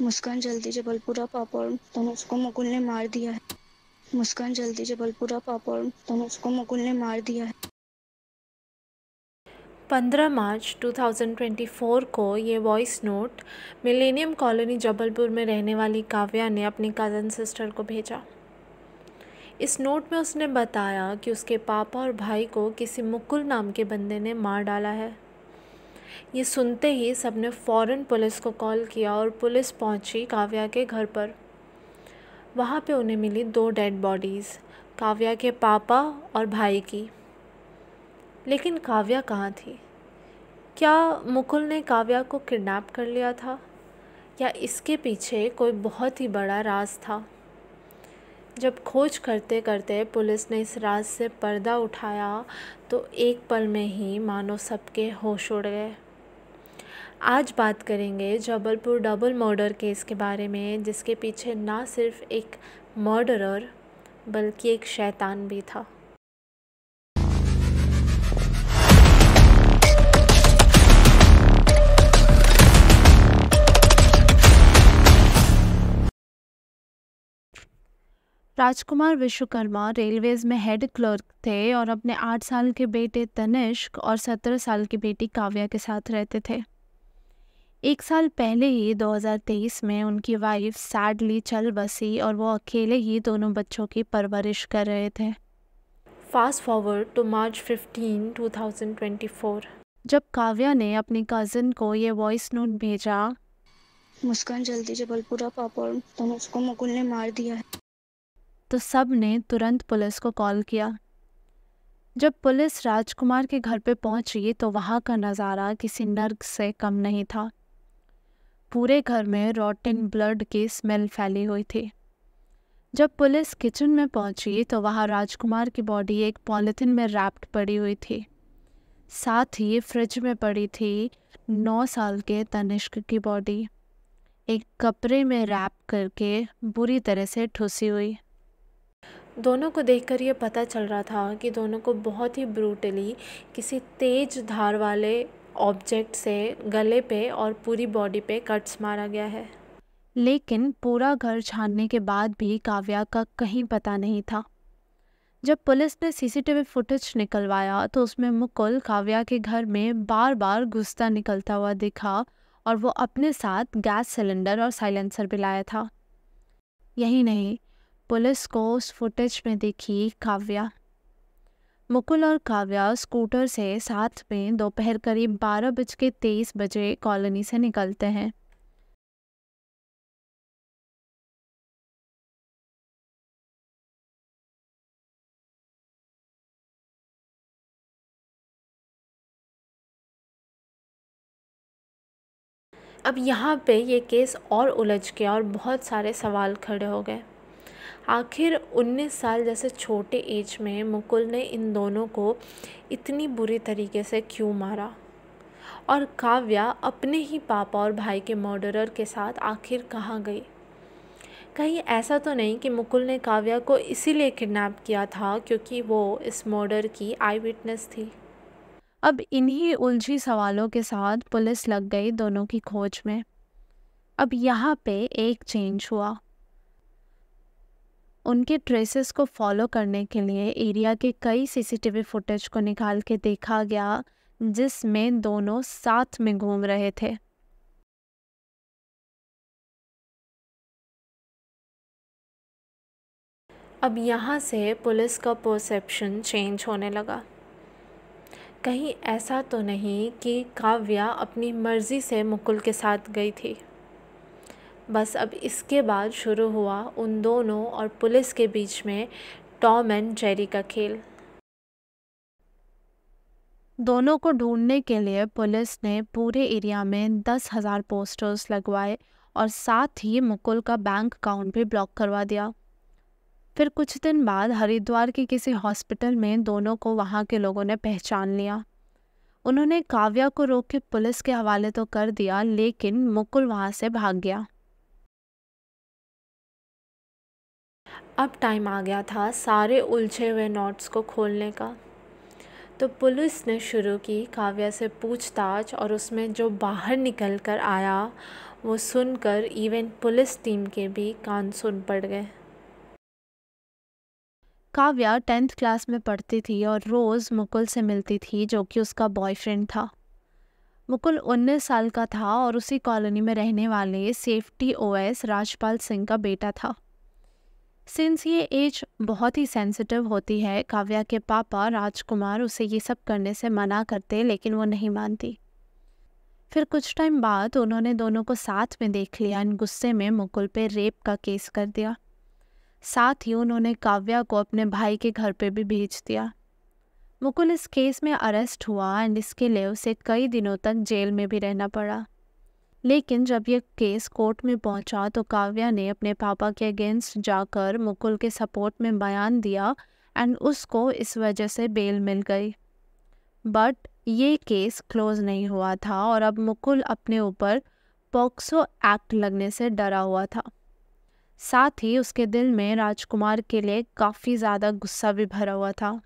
मुस्कान जल्दी जबलपुरा पापड़ तनुज को मुकुल ने मार दिया है मुस्कान जल्दी जबलपुरा पापड़ तनुज को मुकुल ने मार दिया है 15 मार्च 2024 को ये voice note millennium colony Jabalpur में रहने वाली काव्या ने अपनी कज़न सिस्टर को भेजा इस नोट में उसने बताया कि उसके पापा और भाई को किसी मुकुल नाम के बंदे ने मार डाला है ये सुनते ही सब ने पुलिस को कॉल किया और पुलिस पहुंची काव्या के घर पर वहाँ पे उन्हें मिली दो डेड बॉडीज़ काव्या के पापा और भाई की लेकिन काव्या कहाँ थी क्या मुकुल ने काव्या को किडनैप कर लिया था या इसके पीछे कोई बहुत ही बड़ा राज था जब खोज करते करते पुलिस ने इस राज से पर्दा उठाया तो एक पल में ही मानो सबके होश उड़ गए आज बात करेंगे जबलपुर डबल मर्डर केस के बारे में जिसके पीछे ना सिर्फ एक मर्डरर बल्कि एक शैतान भी था राजकुमार विश्वकर्मा रेलवेज में हेड क्लर्क थे और अपने आठ साल के बेटे तनिष्क और सत्रह साल की बेटी काव्या के साथ रहते थे एक साल पहले ही 2023 में उनकी वाइफ सैडली चल बसी और वो अकेले ही दोनों बच्चों की परवरिश कर रहे थे फास्ट फॉरवर्ड टू मार्च 15, 2024। जब काव्या ने अपनी कज़न को ये वॉइस नोट भेजा मुस्कान जल्दी जबलपुरा पापा और तनुष मुकुल ने मार दिया है तो सब ने तुरंत पुलिस को कॉल किया जब पुलिस राजकुमार के घर पे पहुंची तो वहाँ का नज़ारा किसी नर्क से कम नहीं था पूरे घर में रोटिन ब्लड की स्मेल फैली हुई थी जब पुलिस किचन में पहुंची तो वहाँ राजकुमार की बॉडी एक पॉलिथिन में रैप्ड पड़ी हुई थी साथ ही फ्रिज में पड़ी थी नौ साल के तनिष्क की बॉडी एक कपड़े में रैप करके बुरी तरह से ठुसी हुई दोनों को देखकर ये पता चल रहा था कि दोनों को बहुत ही ब्रूटली किसी तेज धार वाले ऑब्जेक्ट से गले पे और पूरी बॉडी पे कट्स मारा गया है लेकिन पूरा घर छानने के बाद भी काव्या का कहीं पता नहीं था जब पुलिस ने सीसीटीवी फुटेज निकलवाया तो उसमें मुकुल काव्या के घर में बार बार घुसता निकलता हुआ दिखा और वो अपने साथ गैस सिलेंडर और साइलेंसर भी लाया था यही नहीं पुलिस को उस फुटेज में देखी काव्या मुकुल और काव्या स्कूटर से साथ में दोपहर करीब बारह बज के तेईस बजे कॉलोनी से निकलते हैं अब यहाँ पे ये केस और उलझ गया और बहुत सारे सवाल खड़े हो गए आखिर 19 साल जैसे छोटे एज में मुकुल ने इन दोनों को इतनी बुरी तरीके से क्यों मारा और काव्या अपने ही पापा और भाई के मर्डरर के साथ आखिर कहाँ गई कहीं ऐसा तो नहीं कि मुकुल ने काव्या को इसीलिए किडनैप किया था क्योंकि वो इस मर्डर की आई विटनेस थी अब इन्हीं उलझी सवालों के साथ पुलिस लग गई दोनों की खोज में अब यहाँ पे एक चेंज हुआ उनके ट्रेसेस को फॉलो करने के लिए एरिया के कई सीसीटीवी फुटेज को निकाल के देखा गया जिसमें दोनों साथ में घूम रहे थे अब यहाँ से पुलिस का परसेप्शन चेंज होने लगा कहीं ऐसा तो नहीं कि काव्या अपनी मर्ज़ी से मुकुल के साथ गई थी बस अब इसके बाद शुरू हुआ उन दोनों और पुलिस के बीच में टॉम एंड जेरी का खेल दोनों को ढूंढने के लिए पुलिस ने पूरे एरिया में दस हज़ार पोस्टर्स लगवाए और साथ ही मुकुल का बैंक अकाउंट भी ब्लॉक करवा दिया फिर कुछ दिन बाद हरिद्वार के किसी हॉस्पिटल में दोनों को वहाँ के लोगों ने पहचान लिया उन्होंने काव्या को रोक के पुलिस के हवाले तो कर दिया लेकिन मुकुल वहाँ से भाग गया अब टाइम आ गया था सारे उलझे हुए नोट्स को खोलने का तो पुलिस ने शुरू की काव्या से पूछताछ और उसमें जो बाहर निकल कर आया वो सुनकर इवन पुलिस टीम के भी कान सुन पड़ गए काव्या टेंथ क्लास में पढ़ती थी और रोज़ मुकुल से मिलती थी जो कि उसका बॉयफ्रेंड था मुकुल 19 साल का था और उसी कॉलोनी में रहने वाले सेफ्टी ओएस राजपाल सिंह का बेटा था सिंस ये एज बहुत ही सेंसिटिव होती है काव्या के पापा राजकुमार उसे ये सब करने से मना करते लेकिन वो नहीं मानती फिर कुछ टाइम बाद उन्होंने दोनों को साथ में देख लिया इन गुस्से में मुकुल पे रेप का केस कर दिया साथ ही उन्होंने काव्या को अपने भाई के घर पे भी भेज दिया मुकुल इस केस में अरेस्ट हुआ एंड इसके लिए उसे कई दिनों तक जेल में भी रहना पड़ा लेकिन जब ये केस कोर्ट में पहुंचा तो काव्या ने अपने पापा के अगेंस्ट जाकर मुकुल के सपोर्ट में बयान दिया एंड उसको इस वजह से बेल मिल गई बट ये केस क्लोज नहीं हुआ था और अब मुकुल अपने ऊपर पॉक्सो एक्ट लगने से डरा हुआ था साथ ही उसके दिल में राजकुमार के लिए काफ़ी ज़्यादा गुस्सा भी भरा हुआ था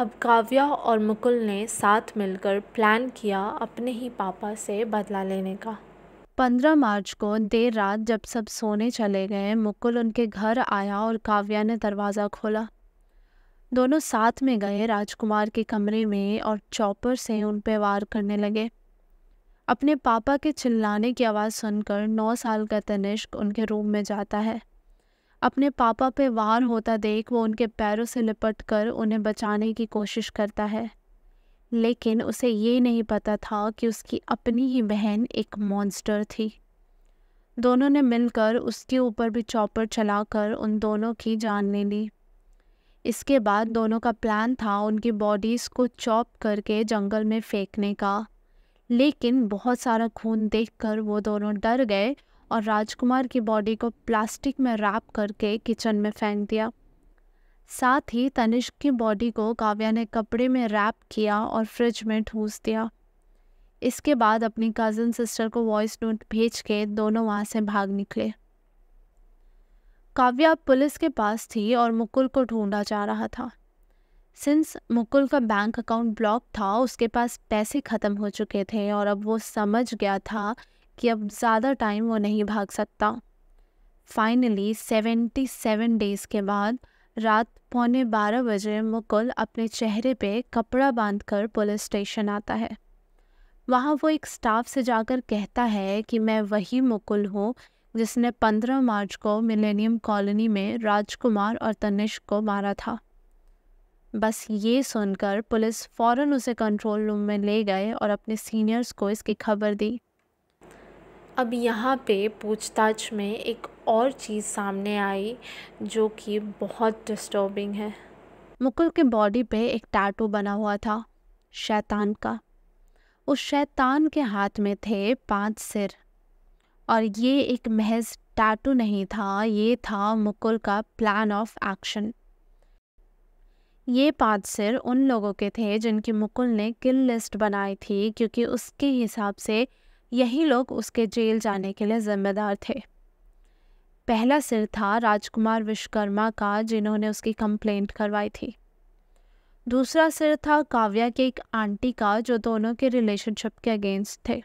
अब काव्या और मुकुल ने साथ मिलकर प्लान किया अपने ही पापा से बदला लेने का पंद्रह मार्च को देर रात जब सब सोने चले गए मुकुल उनके घर आया और काव्या ने दरवाज़ा खोला दोनों साथ में गए राजकुमार के कमरे में और चॉपर से उन पर वार करने लगे अपने पापा के चिल्लाने की आवाज़ सुनकर नौ साल का तनिष्क उनके रूम में जाता है अपने पापा पे वार होता देख वो उनके पैरों से लिपट कर उन्हें बचाने की कोशिश करता है लेकिन उसे ये नहीं पता था कि उसकी अपनी ही बहन एक मॉन्स्टर थी दोनों ने मिलकर उसके ऊपर भी चॉपर चलाकर उन दोनों की जान ले ली इसके बाद दोनों का प्लान था उनकी बॉडीज़ को चॉप करके जंगल में फेंकने का लेकिन बहुत सारा खून देखकर वो दोनों डर गए और राजकुमार की बॉडी को प्लास्टिक में रैप करके किचन में फेंक दिया साथ ही तनिष्क की बॉडी को काव्या ने कपड़े में रैप किया और फ्रिज में ठूस दिया इसके बाद अपनी कज़न सिस्टर को वॉइस नोट भेज के दोनों वहाँ से भाग निकले काव्या पुलिस के पास थी और मुकुल को ढूंढा जा रहा था सिंस मुकुल का बैंक अकाउंट ब्लॉक था उसके पास पैसे ख़त्म हो चुके थे और अब वो समझ गया था कि अब ज़्यादा टाइम वो नहीं भाग सकता फाइनली सेवेंटी सेवन डेज़ के बाद रात पौने बारह बजे मुकुल अपने चेहरे पे कपड़ा बांधकर पुलिस स्टेशन आता है वहाँ वो एक स्टाफ से जाकर कहता है कि मैं वही मुकुल हूँ जिसने पंद्रह मार्च को मिलेनियम कॉलोनी में राजकुमार और तनिष्क को मारा था बस ये सुनकर पुलिस फौरन उसे कंट्रोल रूम में ले गए और अपने सीनियर्स को इसकी खबर दी अब यहाँ पे पूछताछ में एक और चीज़ सामने आई जो कि बहुत डिस्टर्बिंग है मुकुल के बॉडी पे एक टैटू बना हुआ था शैतान का उस शैतान के हाथ में थे पांच सिर और ये एक महज टैटू नहीं था ये था मुकुल का प्लान ऑफ एक्शन ये पांच सिर उन लोगों के थे जिनकी मुकुल ने किल लिस्ट बनाई थी क्योंकि उसके हिसाब से यही लोग उसके जेल जाने के लिए ज़िम्मेदार थे पहला सिर था राजकुमार विश्वकर्मा का जिन्होंने उसकी कंप्लेंट करवाई थी दूसरा सिर था काव्या के एक आंटी का जो दोनों के रिलेशनशिप के अगेंस्ट थे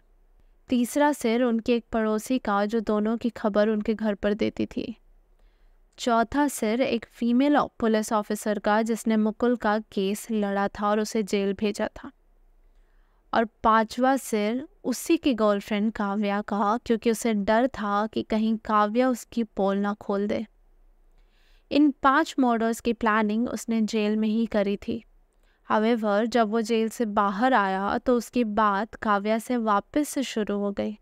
तीसरा सिर उनके एक पड़ोसी का जो दोनों की खबर उनके घर पर देती थी चौथा सिर एक फीमेल पुलिस ऑफिसर का जिसने मुकुल का केस लड़ा था और उसे जेल भेजा था और पांचवा सिर उसी की गर्लफ्रेंड काव्या का क्योंकि उसे डर था कि कहीं काव्या उसकी पोल ना खोल दे इन पांच मर्डर्स की प्लानिंग उसने जेल में ही करी थी हवेवर जब वो जेल से बाहर आया तो उसकी बात काव्या से वापस से शुरू हो गई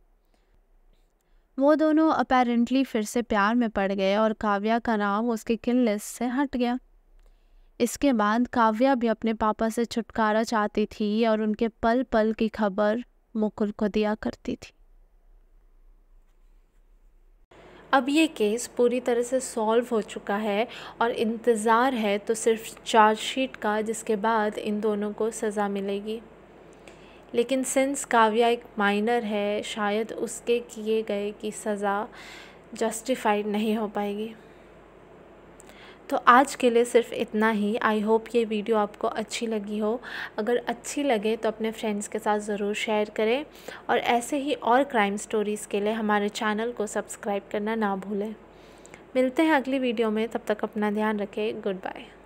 वो दोनों अपेरेंटली फिर से प्यार में पड़ गए और काव्या का नाम उसके किल लिस्ट से हट गया इसके बाद काव्या भी अपने पापा से छुटकारा चाहती थी और उनके पल पल की खबर मुकुल को दिया करती थी अब ये केस पूरी तरह से सॉल्व हो चुका है और इंतज़ार है तो सिर्फ चार्जशीट का जिसके बाद इन दोनों को सज़ा मिलेगी लेकिन सिंस काव्या एक माइनर है शायद उसके किए गए की सज़ा जस्टिफाइड नहीं हो पाएगी तो आज के लिए सिर्फ इतना ही आई होप ये वीडियो आपको अच्छी लगी हो अगर अच्छी लगे तो अपने फ्रेंड्स के साथ ज़रूर शेयर करें और ऐसे ही और क्राइम स्टोरीज़ के लिए हमारे चैनल को सब्सक्राइब करना ना भूलें मिलते हैं अगली वीडियो में तब तक अपना ध्यान रखें गुड बाय